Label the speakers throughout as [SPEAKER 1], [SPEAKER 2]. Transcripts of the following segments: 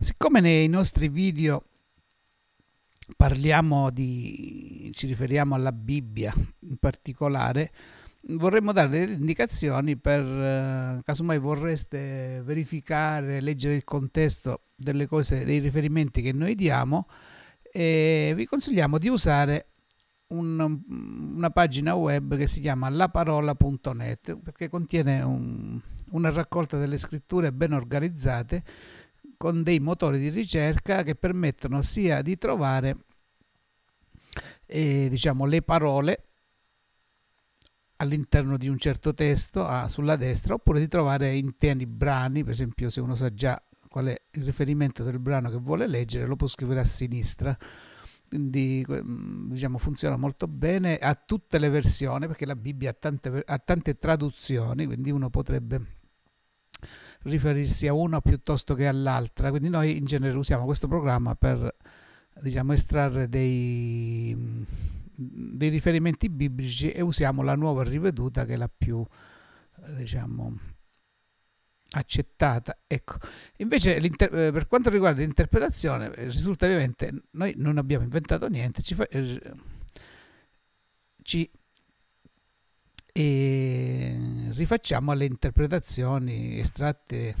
[SPEAKER 1] Siccome nei nostri video parliamo di, ci riferiamo alla Bibbia in particolare, vorremmo dare delle indicazioni per, eh, casomai vorreste verificare, leggere il contesto delle cose, dei riferimenti che noi diamo, e vi consigliamo di usare un, una pagina web che si chiama laparola.net perché contiene un, una raccolta delle scritture ben organizzate con dei motori di ricerca che permettono sia di trovare eh, diciamo, le parole all'interno di un certo testo ah, sulla destra oppure di trovare interi brani, per esempio se uno sa già qual è il riferimento del brano che vuole leggere lo può scrivere a sinistra quindi mm, diciamo, funziona molto bene a tutte le versioni perché la Bibbia ha tante, ha tante traduzioni quindi uno potrebbe riferirsi a una piuttosto che all'altra. Quindi noi in genere usiamo questo programma per diciamo, estrarre dei, dei riferimenti biblici e usiamo la nuova riveduta che è la più eh, diciamo accettata. Ecco. Invece eh, per quanto riguarda l'interpretazione eh, risulta evidente, noi non abbiamo inventato niente, ci, fa, ci eh, rifacciamo le interpretazioni estratte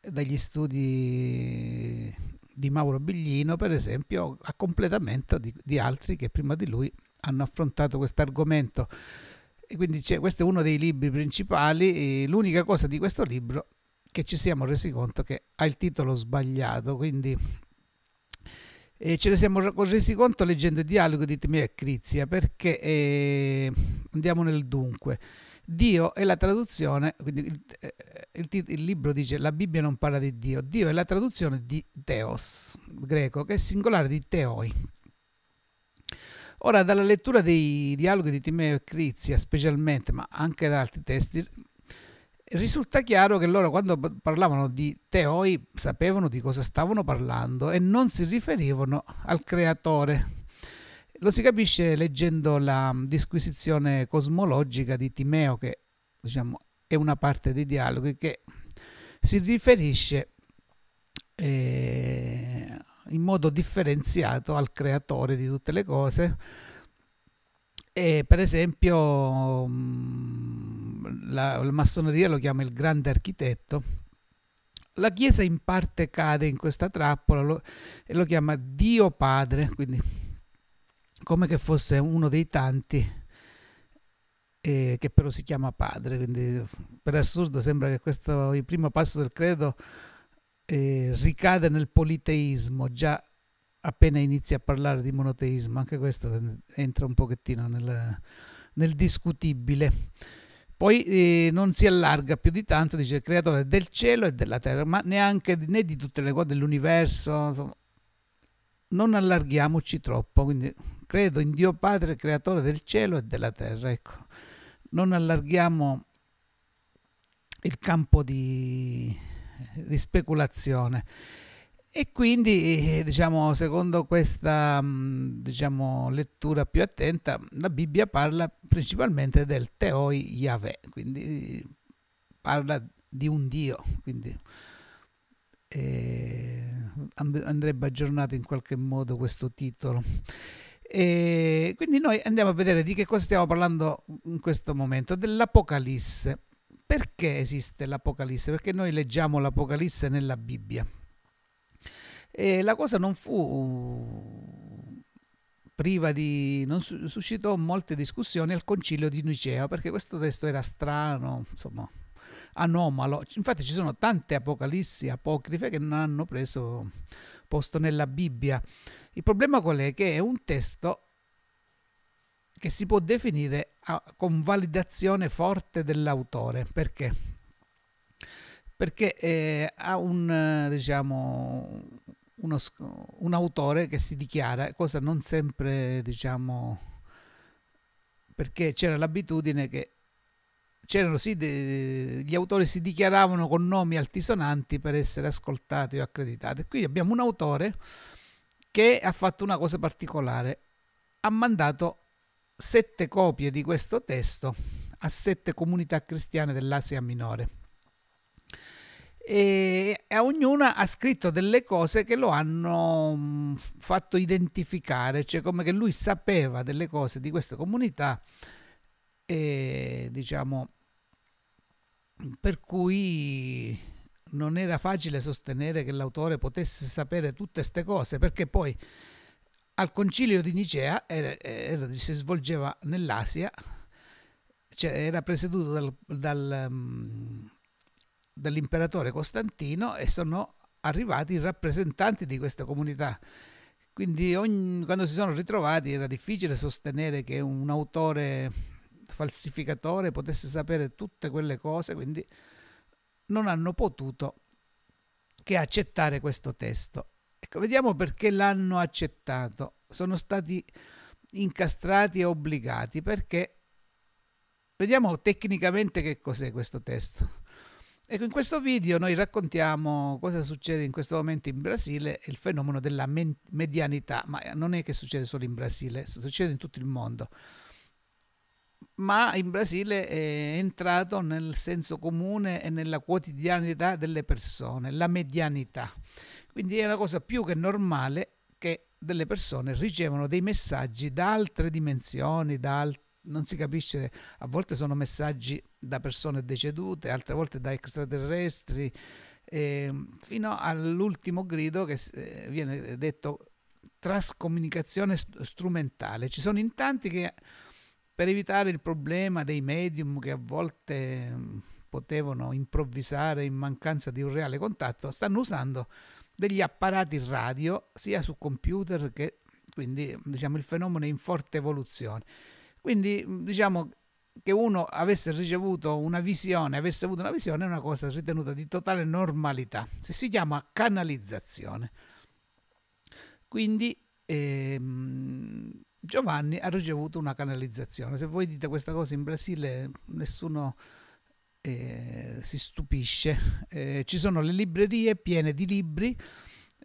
[SPEAKER 1] dagli studi di Mauro Biglino, per esempio, a completamento di, di altri che prima di lui hanno affrontato questo argomento. E quindi questo è uno dei libri principali. l'unica cosa di questo libro che ci siamo resi conto che ha il titolo sbagliato, quindi eh, ce ne siamo resi conto leggendo il dialogo di Timea e Crizia, perché eh, andiamo nel dunque. Dio è la traduzione, quindi il, eh, il, il, libro dice la Bibbia non parla di Dio, Dio è la traduzione di Theos, greco, che è singolare di Teoi. Ora, dalla lettura dei dialoghi di Timeo e Crizia specialmente, ma anche da altri testi, risulta chiaro che loro quando parlavano di Teoi sapevano di cosa stavano parlando e non si riferivano al creatore lo si capisce leggendo la mm, disquisizione cosmologica di Timeo, che diciamo, è una parte dei dialoghi che si riferisce eh, in modo differenziato al creatore di tutte le cose. E per esempio mm, la, la massoneria lo chiama il grande architetto. La Chiesa in parte cade in questa trappola lo, e lo chiama Dio Padre, quindi come che fosse uno dei tanti eh, che però si chiama padre, quindi per assurdo sembra che questo, il primo passo del credo eh, ricade nel politeismo, già appena inizia a parlare di monoteismo, anche questo entra un pochettino nel, nel discutibile. Poi eh, non si allarga più di tanto, dice il creatore del cielo e della terra, ma neanche né di tutte le cose dell'universo, insomma, non allarghiamoci troppo, quindi credo in Dio Padre, creatore del cielo e della terra. Ecco, non allarghiamo il campo di, di speculazione. E quindi, diciamo, secondo questa mm, diciamo, lettura più attenta, la Bibbia parla principalmente del Teoi Yahweh, quindi parla di un Dio, quindi eh, andrebbe aggiornato in qualche modo questo titolo. E quindi noi andiamo a vedere di che cosa stiamo parlando in questo momento, dell'Apocalisse. Perché esiste l'Apocalisse? Perché noi leggiamo l'Apocalisse nella Bibbia. E la cosa non fu priva di... non suscitò molte discussioni al concilio di Nicea, perché questo testo era strano, insomma, anomalo. Infatti ci sono tante apocalissi apocrife che non hanno preso posto nella Bibbia. Il problema qual è? Che è un testo che si può definire ah, con validazione forte dell'autore. Perché? Perché eh, ha un, diciamo, uno, un autore che si dichiara, cosa non sempre, diciamo, perché c'era l'abitudine che c'erano sì, de, gli autori si dichiaravano con nomi altisonanti per essere ascoltati o accreditati. Qui abbiamo un autore che ha fatto una cosa particolare, ha mandato sette copie di questo testo a sette comunità cristiane dell'Asia minore e a ognuna ha scritto delle cose che lo hanno mm, fatto identificare, cioè come che lui sapeva delle cose di queste comunità e diciamo per cui non era facile sostenere che l'autore potesse sapere tutte queste cose, perché poi al concilio di Nicea era, era, si svolgeva nell'Asia, cioè era presieduto dal, dal, mm, dall'imperatore Costantino e sono arrivati i rappresentanti di questa comunità. Quindi ogni, quando si sono ritrovati era difficile sostenere che un autore falsificatore potesse sapere tutte quelle cose, quindi non hanno potuto che accettare questo testo. Ecco, vediamo perché l'hanno accettato. Sono stati incastrati e obbligati perché vediamo tecnicamente che cos'è questo testo. Ecco, in questo video noi raccontiamo cosa succede in questo momento in Brasile, il fenomeno della medianità, ma non è che succede solo in Brasile, succede in tutto il mondo ma in Brasile è entrato nel senso comune e nella quotidianità delle persone, la medianità. Quindi è una cosa più che normale che delle persone ricevono dei messaggi da altre dimensioni, da alt- non si capisce, a volte sono messaggi da persone decedute, altre volte da extraterrestri, eh, fino all'ultimo grido che eh, viene detto trascomunicazione strumentale. Ci sono in tanti che per evitare il problema dei medium che a volte mm, potevano improvvisare in mancanza di un reale contatto, stanno usando degli apparati radio sia su computer che quindi diciamo il fenomeno è in forte evoluzione. Quindi mm, diciamo che uno avesse ricevuto una visione, avesse avuto una visione è una cosa ritenuta di totale normalità. Si chiama canalizzazione. Quindi ehm, Giovanni ha ricevuto una canalizzazione. Se voi dite questa cosa in Brasile, nessuno eh, si stupisce. Eh, ci sono le librerie piene di libri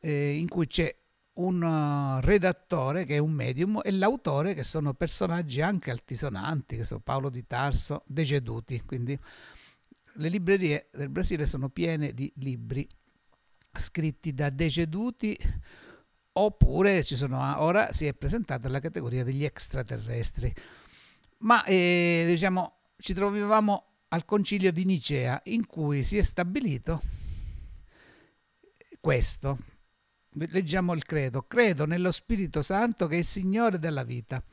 [SPEAKER 1] eh, in cui c'è un eh, redattore che è un medium e l'autore che sono personaggi anche altisonanti, che sono Paolo di Tarso, deceduti. Quindi le librerie del Brasile sono piene di libri scritti da deceduti oppure sono, ora si è presentata la categoria degli extraterrestri. Ma eh, diciamo, ci trovavamo al concilio di Nicea in cui si è stabilito questo. Leggiamo il credo. Credo nello Spirito Santo che è il Signore della vita.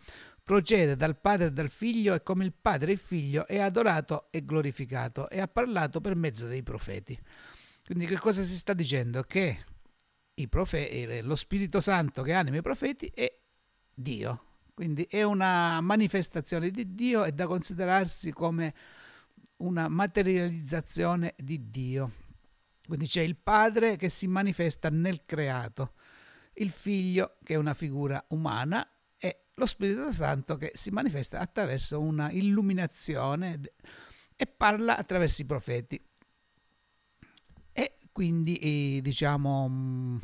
[SPEAKER 1] Procede dal Padre e dal Figlio e come il Padre e il Figlio è adorato e glorificato e ha parlato per mezzo dei profeti. Quindi che cosa si sta dicendo? Che profeti, lo Spirito Santo che anima i profeti è Dio. Quindi è una manifestazione di Dio e da considerarsi come una materializzazione di Dio. Quindi c'è il Padre che si manifesta nel creato, il Figlio che è una figura umana e lo Spirito Santo che si manifesta attraverso una illuminazione e parla attraverso i profeti. Quindi, eh, diciamo, mm,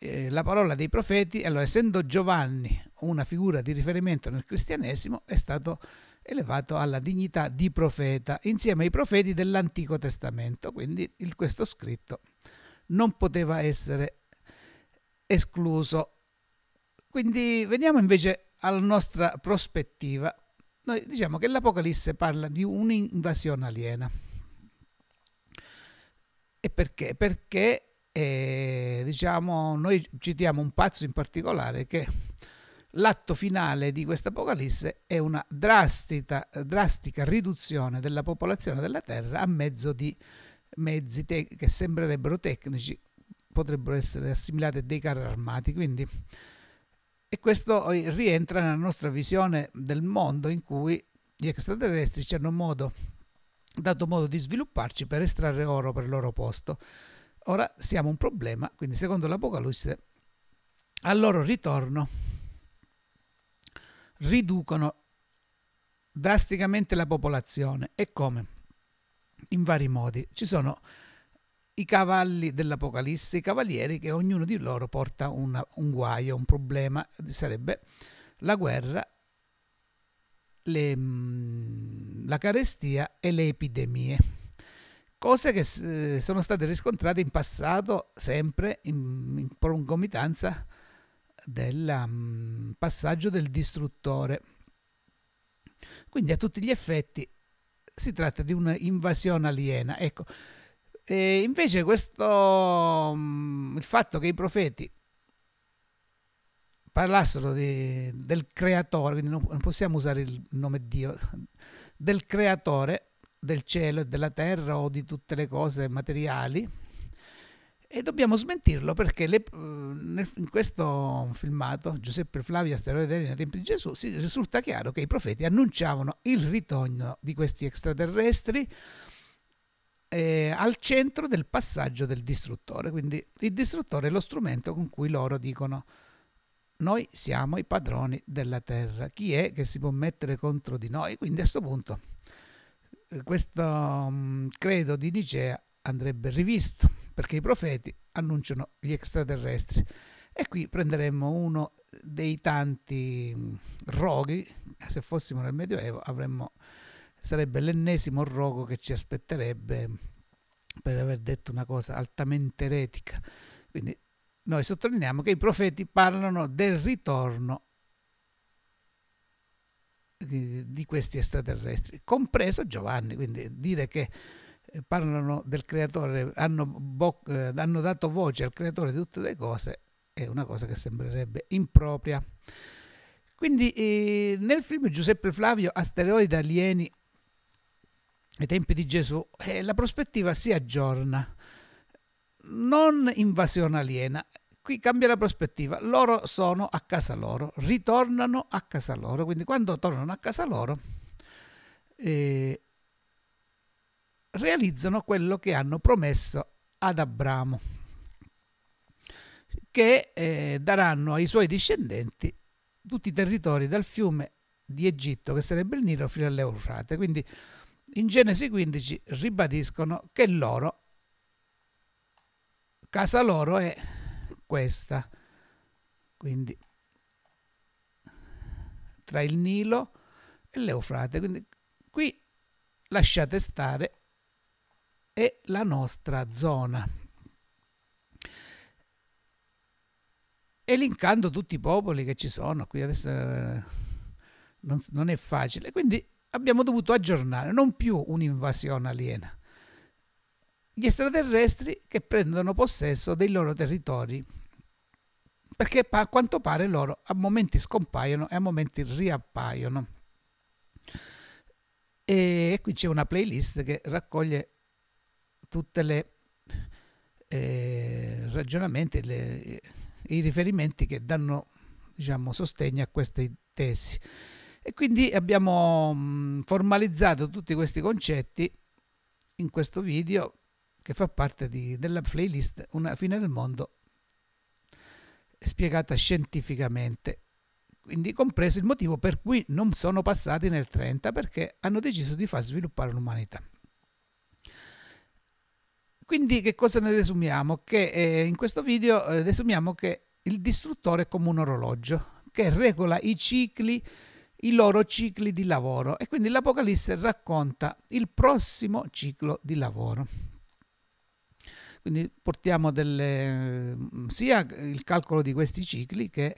[SPEAKER 1] eh, la parola dei profeti, allora, essendo Giovanni una figura di riferimento nel cristianesimo, è stato elevato alla dignità di profeta insieme ai profeti dell'Antico Testamento. Quindi il, questo scritto non poteva essere escluso. Quindi veniamo invece alla nostra prospettiva. Noi diciamo che l'Apocalisse parla di un'invasione aliena. E perché? Perché eh, diciamo, noi citiamo un pazzo in particolare che l'atto finale di questa Apocalisse è una drastica, drastica riduzione della popolazione della Terra a mezzo di mezzi che sembrerebbero tecnici, potrebbero essere assimilati a dei carri armati. Quindi, e questo eh, rientra nella nostra visione del mondo in cui gli extraterrestri hanno modo dato modo di svilupparci per estrarre oro per il loro posto. Ora siamo un problema, quindi secondo l'Apocalisse, al loro ritorno riducono drasticamente la popolazione. E come? In vari modi. Ci sono i cavalli dell'Apocalisse, i cavalieri che ognuno di loro porta una, un guaio, un problema, sarebbe la guerra le, mm, la carestia e le epidemie, cose che eh, sono state riscontrate in passato sempre in, in concomitanza del um, passaggio del distruttore. Quindi a tutti gli effetti si tratta di un'invasione aliena. Ecco, e invece questo, um, il fatto che i profeti parlassero di, del creatore, quindi non, non possiamo usare il nome Dio, del creatore del cielo e della terra o di tutte le cose materiali, e dobbiamo smentirlo perché le, eh, nel, in questo filmato Giuseppe Flavio Asteroideri nei tempi di Gesù si, risulta chiaro che i profeti annunciavano il ritorno di questi extraterrestri eh, al centro del passaggio del distruttore quindi il distruttore è lo strumento con cui loro dicono noi siamo i padroni della terra. Chi è che si può mettere contro di noi? Quindi a eh, questo punto mm, questo credo di Nicea andrebbe rivisto perché i profeti annunciano gli extraterrestri e qui prenderemmo uno dei tanti mm, roghi se fossimo nel medioevo avremmo, sarebbe l'ennesimo rogo che ci aspetterebbe per aver detto una cosa altamente eretica quindi noi sottolineiamo che i profeti parlano del ritorno di questi extraterrestri, compreso Giovanni, quindi dire che eh, parlano del creatore, hanno, eh, hanno dato voce al creatore di tutte le cose è una cosa che sembrerebbe impropria. Quindi eh, nel film Giuseppe Flavio, Asteroidi alieni ai tempi di Gesù, eh, la prospettiva si aggiorna non invasione aliena. Qui cambia la prospettiva, loro sono a casa loro, ritornano a casa loro, quindi quando tornano a casa loro eh, realizzano quello che hanno promesso ad Abramo, che eh, daranno ai suoi discendenti tutti i territori dal fiume di Egitto, che sarebbe il Nilo, fino all'Eufrate. Quindi in Genesi 15 ribadiscono che loro casa loro è questa quindi tra il Nilo e l'Eufrate quindi qui lasciate stare è la nostra zona elencando tutti i popoli che ci sono qui adesso eh, non, non è facile quindi abbiamo dovuto aggiornare non più un'invasione aliena gli extraterrestri che prendono possesso dei loro territori perché a quanto pare loro a momenti scompaiono e a momenti riappaiono. E qui c'è una playlist che raccoglie tutti i eh, ragionamenti, le, i riferimenti che danno diciamo, sostegno a queste tesi. E quindi abbiamo mm, formalizzato tutti questi concetti in questo video che fa parte di, della playlist Una fine del mondo spiegata scientificamente, quindi compreso il motivo per cui non sono passati nel 30 perché hanno deciso di far sviluppare l'umanità. Quindi che cosa ne desumiamo? Che eh, in questo video eh, desumiamo che il distruttore è come un orologio che regola i cicli, i loro cicli di lavoro e quindi l'Apocalisse racconta il prossimo ciclo di lavoro. Quindi portiamo delle, mm, sia il calcolo di questi cicli che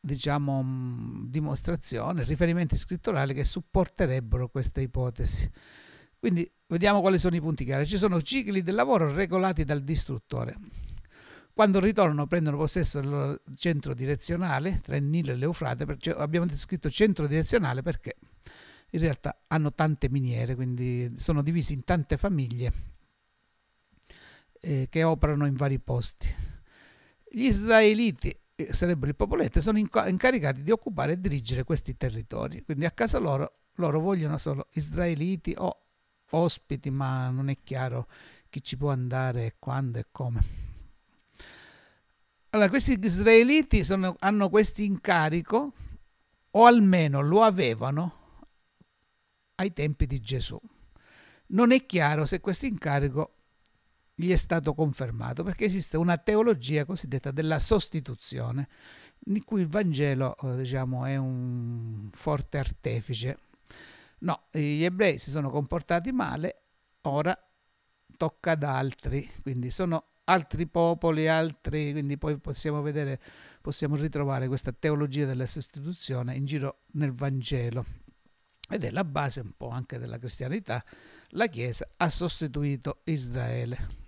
[SPEAKER 1] diciamo, mm, dimostrazione, riferimenti scritturali che supporterebbero questa ipotesi. Quindi vediamo quali sono i punti chiari. Ci sono cicli del lavoro regolati dal distruttore. Quando ritornano prendono possesso del loro centro direzionale tra il Nilo e l'Eufrate, abbiamo descritto centro direzionale perché in realtà hanno tante miniere, quindi sono divisi in tante famiglie eh, che operano in vari posti. Gli israeliti, eh, sarebbero il popoletto, sono inc incaricati di occupare e dirigere questi territori, quindi a casa loro, loro vogliono solo israeliti o ospiti, ma non è chiaro chi ci può andare, quando e come. Allora, questi israeliti sono, hanno questo incarico, o almeno lo avevano ai tempi di Gesù. Non è chiaro se questo incarico gli è stato confermato, perché esiste una teologia cosiddetta della sostituzione, di cui il Vangelo eh, diciamo, è un forte artefice. No, gli ebrei si sono comportati male, ora tocca ad altri, quindi sono altri popoli, altri, quindi poi possiamo vedere, possiamo ritrovare questa teologia della sostituzione in giro nel Vangelo ed è la base un po' anche della cristianità, la Chiesa ha sostituito Israele.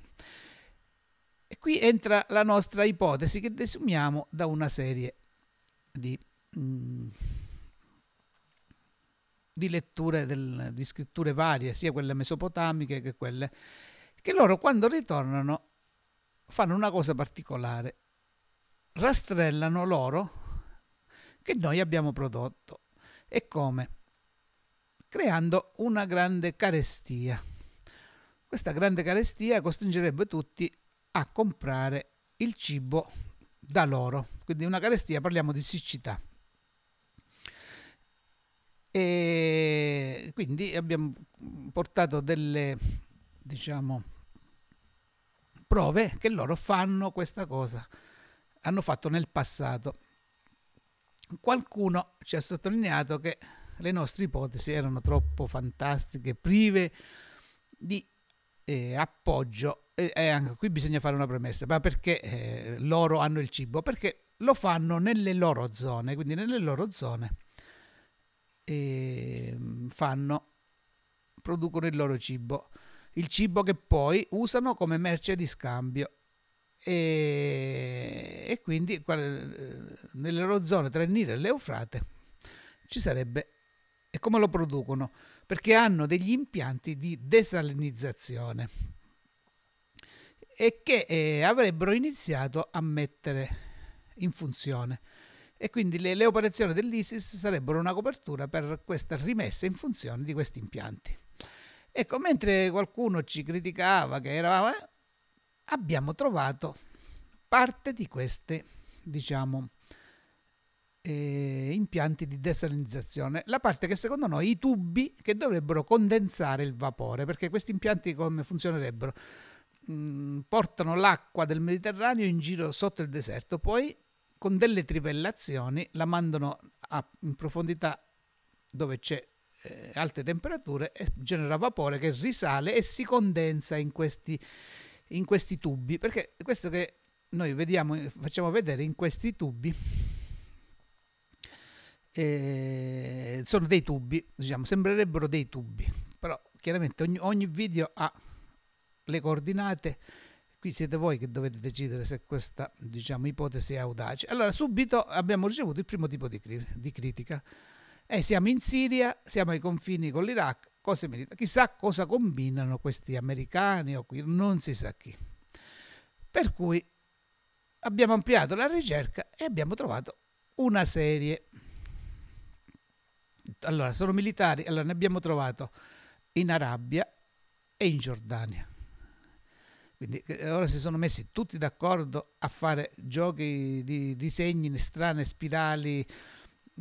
[SPEAKER 1] E qui entra la nostra ipotesi che desumiamo da una serie di, mh, mm, di letture, del, di scritture varie, sia quelle mesopotamiche che quelle che loro quando ritornano fanno una cosa particolare, rastrellano l'oro che noi abbiamo prodotto. E come? Creando una grande carestia. Questa grande carestia costringerebbe tutti a comprare il cibo da loro. Quindi una carestia, parliamo di siccità. E quindi abbiamo portato delle, diciamo, prove che loro fanno questa cosa, hanno fatto nel passato. Qualcuno ci ha sottolineato che le nostre ipotesi erano troppo fantastiche, prive di eh, appoggio e, e anche qui bisogna fare una premessa, ma perché eh, loro hanno il cibo? Perché lo fanno nelle loro zone, quindi nelle loro zone eh, fanno, producono il loro cibo, il cibo che poi usano come merce di scambio e, e quindi eh, nelle loro zone tra il Nilo e l'Eufrate ci sarebbe e come lo producono? Perché hanno degli impianti di desalinizzazione e che eh, avrebbero iniziato a mettere in funzione. E quindi le, le operazioni dell'ISIS sarebbero una copertura per questa rimessa in funzione di questi impianti. Ecco, mentre qualcuno ci criticava che eravamo, eh, abbiamo trovato parte di questi, diciamo, eh, impianti di desalinizzazione, la parte che secondo noi i tubi che dovrebbero condensare il vapore, perché questi impianti come funzionerebbero? mh, mm, portano l'acqua del Mediterraneo in giro sotto il deserto, poi con delle trivellazioni la mandano a, in profondità dove c'è eh, alte temperature e genera vapore che risale e si condensa in questi, in questi tubi, perché questo che noi vediamo, facciamo vedere in questi tubi eh, sono dei tubi, diciamo, sembrerebbero dei tubi, però chiaramente ogni, ogni video ha le coordinate. Qui siete voi che dovete decidere se questa diciamo, ipotesi è audace. Allora, subito abbiamo ricevuto il primo tipo di, cri di critica. E eh, siamo in Siria, siamo ai confini con l'Iraq, cose merita. Chissà cosa combinano questi americani o qui, non si sa chi. Per cui abbiamo ampliato la ricerca e abbiamo trovato una serie. Allora, sono militari, allora ne abbiamo trovato in Arabia e in Giordania. Quindi eh, ora si sono messi tutti d'accordo a fare giochi di disegni in strane spirali.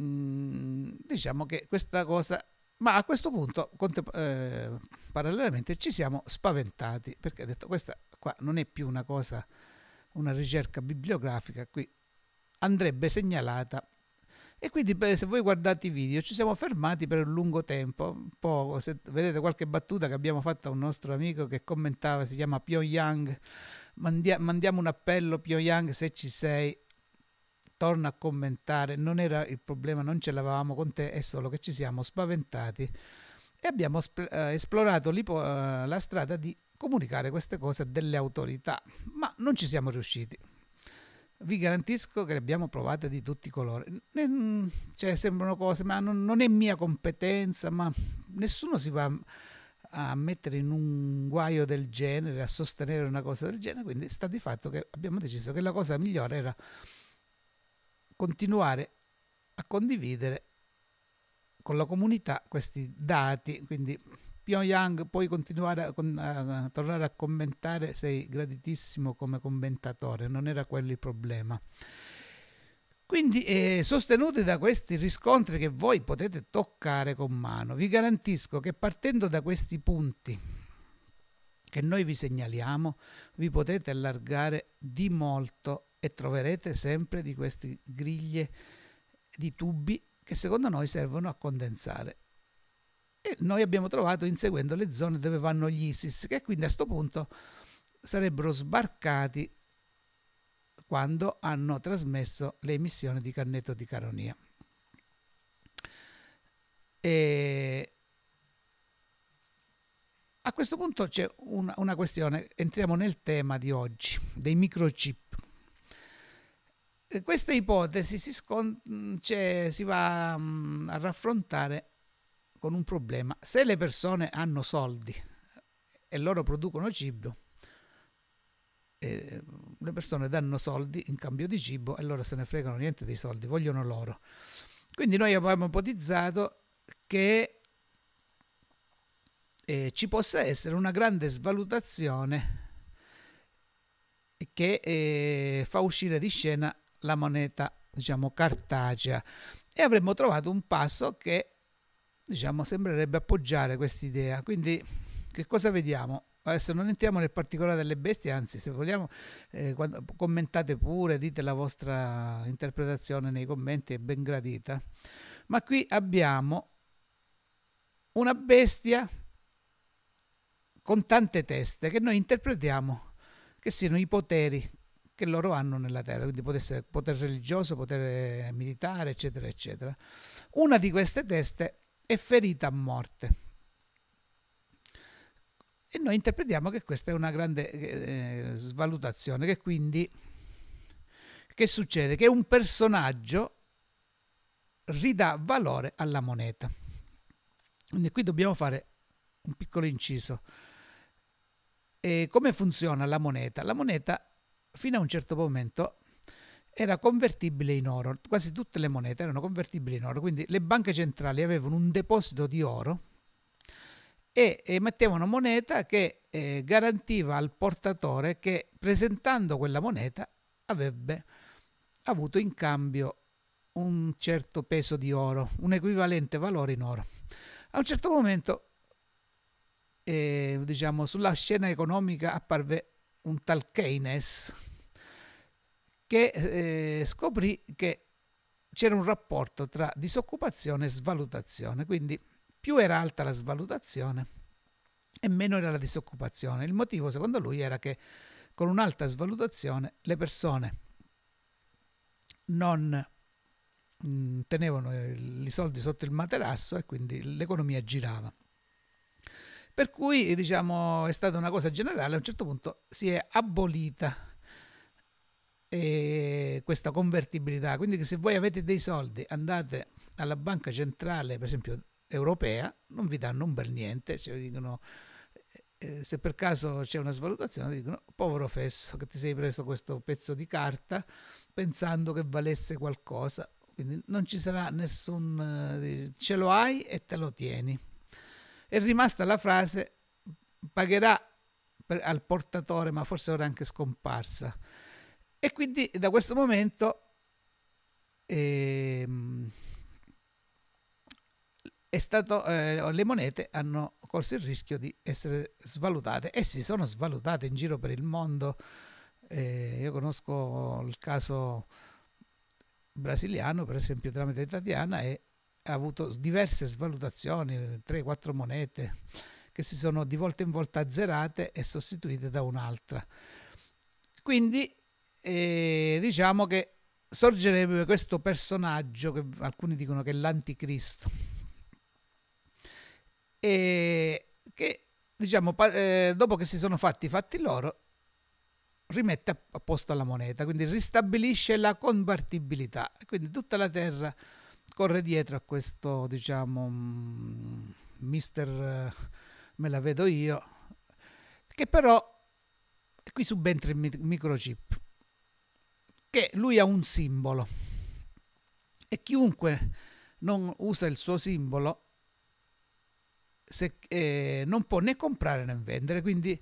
[SPEAKER 1] Mm, diciamo che questa cosa ma a questo punto, eh, parallelamente, ci siamo spaventati perché ha detto questa qua non è più una cosa, una ricerca bibliografica, qui andrebbe segnalata e quindi beh, se voi guardate i video ci siamo fermati per un lungo tempo, un se vedete qualche battuta che abbiamo fatto a un nostro amico che commentava, si chiama Pyongyang, Mandia mandiamo un appello Pyongyang se ci sei, torna a commentare, non era il problema, non ce l'avevamo con te, è solo che ci siamo spaventati e abbiamo eh, esplorato eh, la strada di comunicare queste cose a delle autorità, ma non ci siamo riusciti vi garantisco che le abbiamo provate di tutti i colori. Mm, cioè, sembrano cose, ma non, non, è mia competenza, ma nessuno si va a mettere in un guaio del genere, a sostenere una cosa del genere, quindi sta di fatto che abbiamo deciso che la cosa migliore era continuare a condividere con la comunità questi dati, quindi Pyongyang, puoi continuare a, a, a, tornare a commentare, sei graditissimo come commentatore, non era quello il problema. Quindi, eh, sostenuti da questi riscontri che voi potete toccare con mano, vi garantisco che partendo da questi punti che noi vi segnaliamo, vi potete allargare di molto e troverete sempre di queste griglie di tubi che secondo noi servono a condensare e noi abbiamo trovato inseguendo le zone dove vanno gli ISIS, che quindi a questo punto sarebbero sbarcati quando hanno trasmesso le emissioni di Cannetto di Caronia. E a questo punto c'è una, una, questione, entriamo nel tema di oggi, dei microchip. questa ipotesi si, cioè, si va mh, mm, a raffrontare con un problema. Se le persone hanno soldi e loro producono cibo, eh, le persone danno soldi in cambio di cibo e loro se ne fregano niente dei soldi, vogliono loro. Quindi noi abbiamo ipotizzato che eh, ci possa essere una grande svalutazione che eh, fa uscire di scena la moneta, diciamo, cartacea e avremmo trovato un passo che diciamo, sembrerebbe appoggiare questa idea. Quindi che cosa vediamo? Adesso non entriamo nel particolare delle bestie, anzi se vogliamo eh, quando, commentate pure, dite la vostra interpretazione nei commenti, è ben gradita. Ma qui abbiamo una bestia con tante teste che noi interpretiamo che siano i poteri che loro hanno nella terra, quindi può essere potere religioso, potere militare, eccetera, eccetera. Una di queste teste e ferita a morte. E noi interpretiamo che questa è una grande eh, eh, svalutazione, che quindi che succede? Che un personaggio ridà valore alla moneta. Quindi qui dobbiamo fare un piccolo inciso. E come funziona la moneta? La moneta fino a un certo momento era convertibile in oro, quasi tutte le monete erano convertibili in oro, quindi le banche centrali avevano un deposito di oro e emettevano moneta che eh, garantiva al portatore che presentando quella moneta avrebbe avuto in cambio un certo peso di oro, un equivalente valore in oro. A un certo momento, eh, diciamo, sulla scena economica apparve un tal Keynes, che eh, scoprì che c'era un rapporto tra disoccupazione e svalutazione, quindi più era alta la svalutazione e meno era la disoccupazione. Il motivo, secondo lui, era che con un'alta svalutazione le persone non mh, mm, tenevano i soldi sotto il materasso e quindi l'economia girava. Per cui, diciamo, è stata una cosa generale, a un certo punto si è abolita eh, questa convertibilità. Quindi se voi avete dei soldi andate alla banca centrale, per esempio europea, non vi danno un bel niente, cioè dicono eh, eh, se per caso c'è una svalutazione dicono povero fesso che ti sei preso questo pezzo di carta pensando che valesse qualcosa, quindi non ci sarà nessun eh, ce lo hai e te lo tieni. È rimasta la frase pagherà per, al portatore, ma forse ora è anche scomparsa. E quindi da questo momento ehm, stato, eh, le monete hanno corso il rischio di essere svalutate e si sono svalutate in giro per il mondo. Eh, io conosco il caso brasiliano, per esempio, tramite Tatiana, e ha avuto diverse svalutazioni, 3-4 monete che si sono di volta in volta azzerate e sostituite da un'altra. Quindi e diciamo che sorgerebbe questo personaggio che alcuni dicono che è l'anticristo e che diciamo eh, dopo che si sono fatti i fatti loro rimette a posto la moneta quindi ristabilisce la convertibilità quindi tutta la terra corre dietro a questo diciamo mm, mister eh, me la vedo io che però qui subentra il microchip che lui ha un simbolo e chiunque non usa il suo simbolo se, eh, non può né comprare né vendere, quindi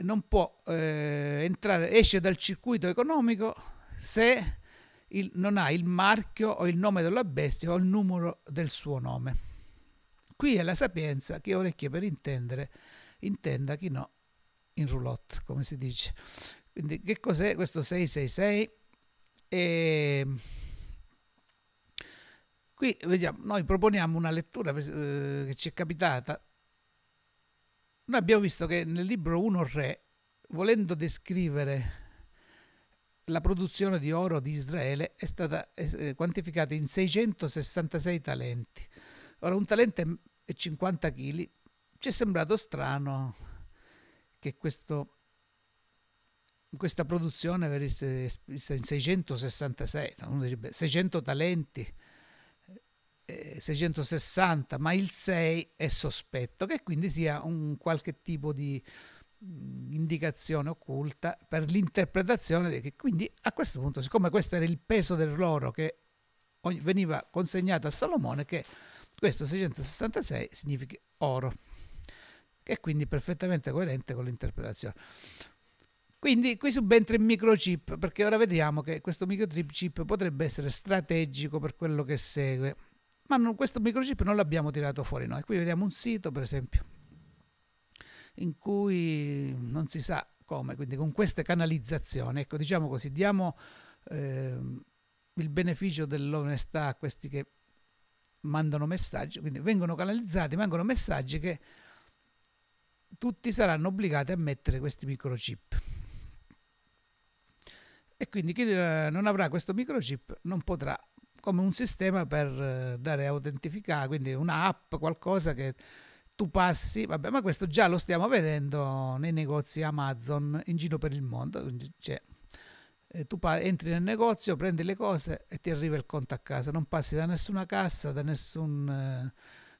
[SPEAKER 1] non può eh, entrare, esce dal circuito economico se il, non ha il marchio o il nome della bestia o il numero del suo nome. Qui è la sapienza che orecchie per intendere, intenda chi no in roulotte, come si dice. Quindi che cos'è questo 666? E... Ehm, qui vediamo, noi proponiamo una lettura eh, che ci è capitata. Noi abbiamo visto che nel libro 1 Re, volendo descrivere la produzione di oro di Israele è stata eh, eh quantificata in 666 talenti. Ora, un talento e 50 kg ci è sembrato strano che questo questa produzione venisse in 666, uno dice, 600 talenti, 660, eh, ma il 6 è sospetto, che quindi sia un qualche tipo di mm, indicazione occulta per l'interpretazione che quindi a questo punto siccome questo era il peso dell'oro che veniva consegnato a Salomone che questo 666 significa oro che è quindi perfettamente coerente con l'interpretazione quindi qui subentra il microchip, perché ora vediamo che questo microchip potrebbe essere strategico per quello che segue. Ma non, questo microchip non l'abbiamo tirato fuori noi. Qui vediamo un sito, per esempio, in cui non si sa come, quindi con queste canalizzazioni, ecco, diciamo così, diamo eh, il beneficio dell'onestà a questi che mandano messaggi, quindi vengono canalizzati, vengono messaggi che tutti saranno obbligati a mettere questi microchip e quindi chi eh, non avrà questo microchip non potrà come un sistema per eh, dare autentificare, quindi un'app, qualcosa che tu passi, vabbè, ma questo già lo stiamo vedendo nei negozi Amazon in giro per il mondo, cioè, tu entri nel negozio, prendi le cose e ti arriva il conto a casa, non passi da nessuna cassa, da nessun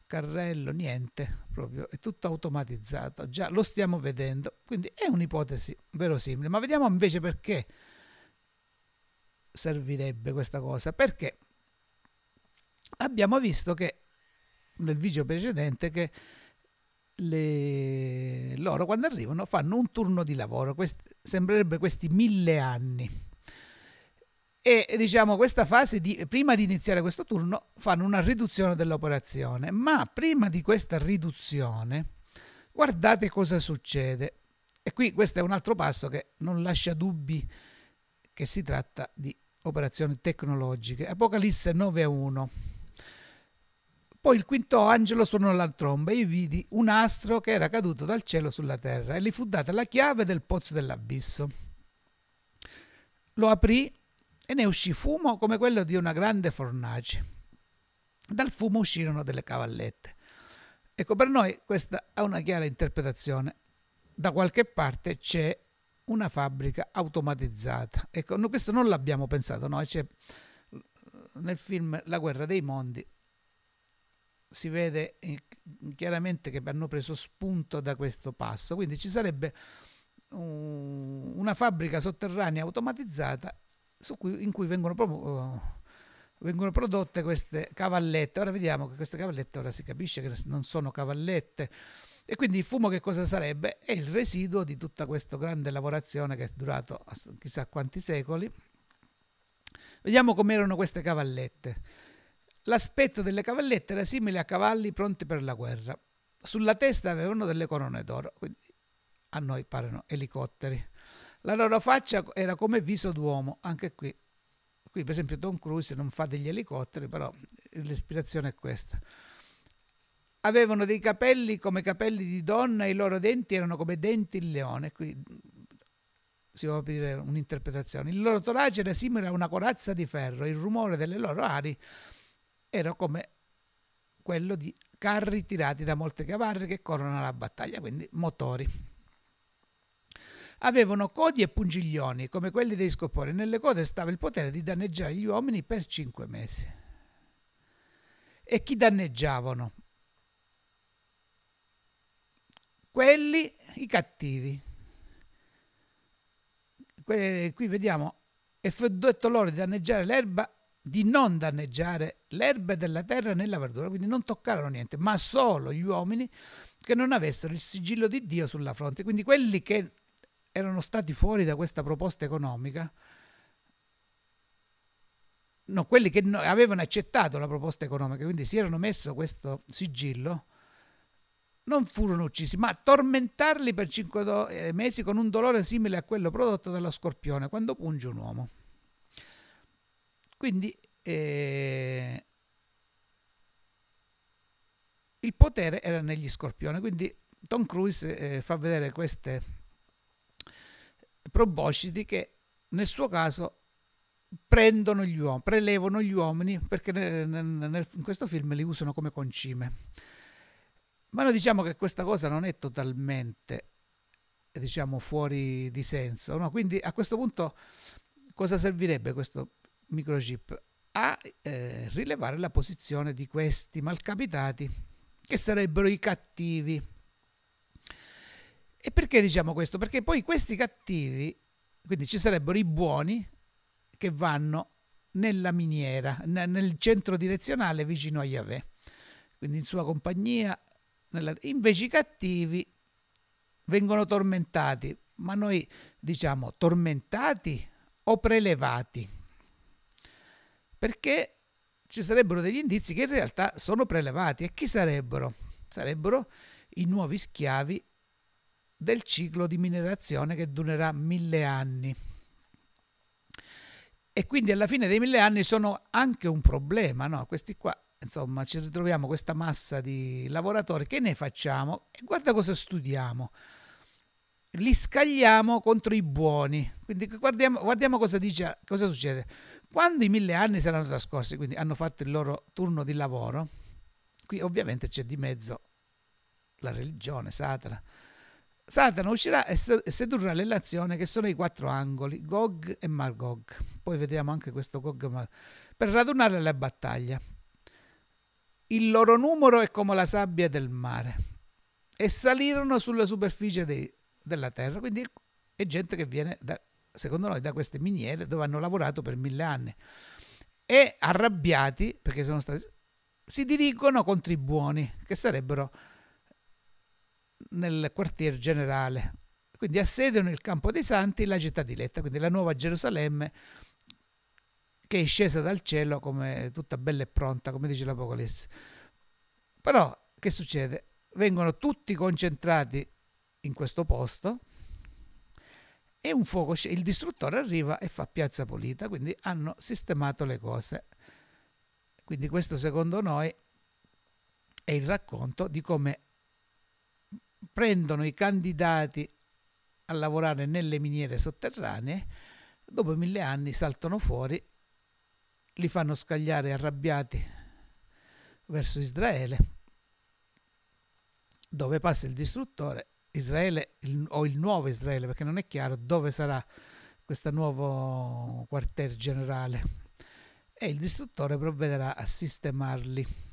[SPEAKER 1] carrello, niente, proprio è tutto automatizzato, già lo stiamo vedendo, quindi è un'ipotesi verosimile, ma vediamo invece perché servirebbe questa cosa? Perché abbiamo visto che nel video precedente che le... loro quando arrivano fanno un turno di lavoro, Quest... sembrerebbe questi mille anni. E diciamo questa fase di prima di iniziare questo turno fanno una riduzione dell'operazione, ma prima di questa riduzione guardate cosa succede. E qui questo è un altro passo che non lascia dubbi che si tratta di operazioni tecnologiche. Apocalisse 9 a 1. Poi il quinto angelo suonò la tromba e io vidi un astro che era caduto dal cielo sulla terra e gli fu data la chiave del pozzo dell'abisso. Lo aprì e ne uscì fumo come quello di una grande fornace. Dal fumo uscirono delle cavallette. Ecco, per noi questa ha una chiara interpretazione. Da qualche parte c'è una fabbrica automatizzata. Ecco, no, questo non l'abbiamo pensato noi, cioè, nel film La guerra dei mondi si vede eh, chiaramente che hanno preso spunto da questo passo, quindi ci sarebbe una fabbrica sotterranea automatizzata cui, in cui vengono, pro, oh, vengono, prodotte queste cavallette. Ora vediamo che queste cavallette, ora si capisce che non sono cavallette, e quindi il fumo che cosa sarebbe? È il residuo di tutta questa grande lavorazione che è durato chissà quanti secoli. Vediamo com'erano queste cavallette. L'aspetto delle cavallette era simile a cavalli pronti per la guerra. Sulla testa avevano delle corone d'oro, quindi a noi parano elicotteri. La loro faccia era come viso d'uomo, anche qui. Qui per esempio Don Cruise non fa degli elicotteri, però eh, l'ispirazione è questa. Avevano dei capelli come capelli di donna e i loro denti erano come denti di leone. Qui si può aprire un'interpretazione. Il loro torace era simile a una corazza di ferro, il rumore delle loro ali era come quello di carri tirati da molte cavarre che corrono alla battaglia, quindi motori. Avevano codi e pungiglioni come quelli dei scopori, nelle code stava il potere di danneggiare gli uomini per cinque mesi. E chi danneggiavano? quelli i cattivi. Quelli, qui vediamo, e fu detto loro di danneggiare l'erba, di non danneggiare l'erba della terra né la verdura, quindi non toccarono niente, ma solo gli uomini che non avessero il sigillo di Dio sulla fronte. Quindi quelli che erano stati fuori da questa proposta economica, no, quelli che avevano accettato la proposta economica, quindi si erano messo questo sigillo, non furono uccisi, ma tormentarli per cinque do- eh, mesi con un dolore simile a quello prodotto dallo scorpione quando punge un uomo. Quindi eh, il potere era negli scorpioni, quindi Tom Cruise eh, fa vedere queste proboscidi che nel suo caso prendono gli uomini, prelevano gli uomini perché nel, nel, in questo film li usano come concime ma noi diciamo che questa cosa non è totalmente, diciamo, fuori di senso. No? Quindi a questo punto cosa servirebbe questo microchip? A eh, rilevare la posizione di questi malcapitati, che sarebbero i cattivi. E perché diciamo questo? Perché poi questi cattivi, quindi ci sarebbero i buoni che vanno nella miniera, nel centro direzionale vicino a Yahweh. Quindi in sua compagnia nella... invece i cattivi vengono tormentati, ma noi diciamo tormentati o prelevati, perché ci sarebbero degli indizi che in realtà sono prelevati. E chi sarebbero? Sarebbero i nuovi schiavi del ciclo di minerazione che durerà mille anni. E quindi alla fine dei mille anni sono anche un problema, no? Questi qua insomma ci ritroviamo questa massa di lavoratori, che ne facciamo? E guarda cosa studiamo. Li scagliamo contro i buoni. Quindi guardiamo, guardiamo cosa, dice, cosa succede. Quando i mille anni saranno trascorsi, quindi hanno fatto il loro turno di lavoro, qui ovviamente c'è di mezzo la religione, Satana. Satana uscirà e sedurrà le nazioni che sono i quattro angoli, Gog e Magog. Poi vedremo anche questo Gog e Magog, per radunare la battaglia. Il loro numero è come la sabbia del mare e salirono sulla superficie dei, della terra. Quindi è gente che viene, da, secondo noi, da queste miniere dove hanno lavorato per mille anni. E arrabbiati, perché sono stati, si dirigono contro i buoni, che sarebbero nel quartier generale. Quindi assediano il campo dei santi e la città di Letta, quindi la nuova Gerusalemme che è scesa dal cielo come tutta bella e pronta, come dice l'Apocalisse. Però che succede? Vengono tutti concentrati in questo posto e un fuoco, il distruttore arriva e fa piazza pulita, quindi hanno sistemato le cose. Quindi questo secondo noi è il racconto di come prendono i candidati a lavorare nelle miniere sotterranee, dopo mille anni saltano fuori li fanno scagliare arrabbiati verso Israele, dove passa il distruttore, Israele il, o il nuovo Israele, perché non è chiaro dove sarà questo nuovo quartier generale, e il distruttore provvederà a sistemarli.